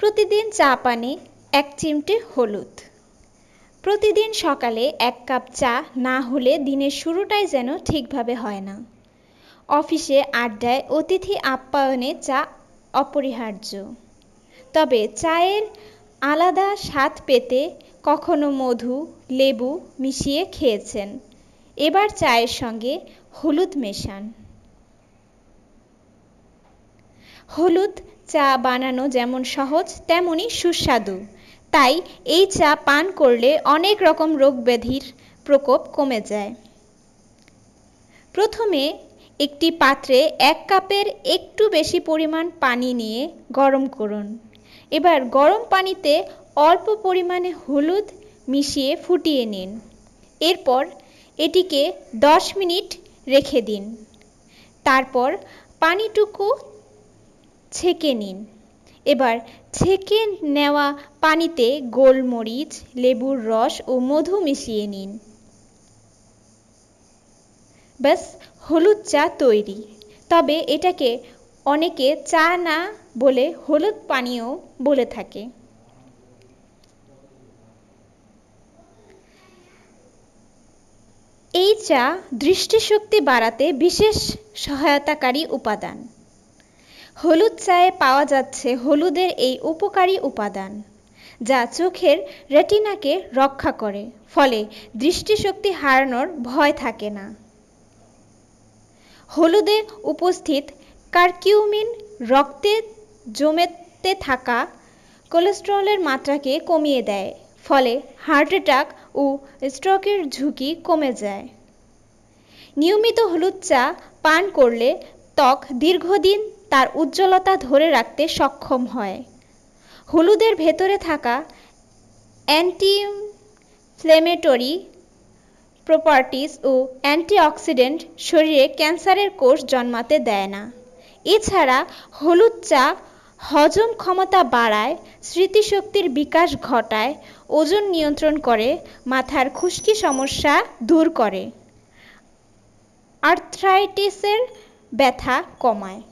প্রতিদিন চা পানে এক চিমটে হলুদ প্রতিদিন সকালে এক কাপ চা না হলে দিনের শুরুটাই যেন ঠিকভাবে হয় না অফিসে আড্ডায় অতিথি আপ্যায়নে চা অপরিহার্য তবে চায়ের আলাদা স্বাদ পেতে কখনো মধু লেবু মিশিয়ে খেয়েছেন এবার চায়ের সঙ্গে হলুদ মেশান হলুদ চা বানানো যেমন সহজ তেমনি সুস্বাদু তাই এই চা পান করলে অনেক রকম রোগ ব্যাধির প্রকোপ কমে যায় প্রথমে একটি পাত্রে এক কাপের একটু বেশি পরিমাণ পানি নিয়ে গরম করুন এবার গরম পানিতে অল্প পরিমাণে হলুদ মিশিয়ে ফুটিয়ে নিন এরপর এটিকে 10 মিনিট রেখে দিন তারপর পানিটুকু ছেঁকে নিন এবার ছেঁকে নেওয়া পানিতে গোলমরিচ লেবুর রস ও মধু মিশিয়ে নিন ব্যাস হলুদ চা তৈরি তবে এটাকে অনেকে চা না বলে হলুদ পানীয় বলে থাকে এই চা দৃষ্টিশক্তি বাড়াতে বিশেষ সহায়তাকারী উপাদান হলুদ চায়ে পাওয়া যাচ্ছে হলুদের এই উপকারী উপাদান যা চোখের রেটিনাকে রক্ষা করে ফলে দৃষ্টিশক্তি হারানোর ভয় থাকে না হলুদে উপস্থিত কারকিউমিন রক্তে জমেতে থাকা কোলেস্ট্রলের মাত্রাকে কমিয়ে দেয় ফলে হার্ট অ্যাটাক ও স্ট্রোকের ঝুঁকি কমে যায় নিয়মিত হলুদ চা পান করলে ত্বক দীর্ঘদিন তার উজ্জ্বলতা ধরে রাখতে সক্ষম হয় হলুদের ভেতরে থাকা অ্যান্টিফ্লেমেটরি প্রপার্টিস ও অ্যান্টিঅক্সিডেন্ট শরীরে ক্যান্সারের কোষ জন্মাতে দেয় না এছাড়া হলুদ চা হজম ক্ষমতা বাড়ায় স্মৃতিশক্তির বিকাশ ঘটায় ওজন নিয়ন্ত্রণ করে মাথার খুশকি সমস্যা দূর করে আর্থ্রাইটিসের ব্যথা কমায়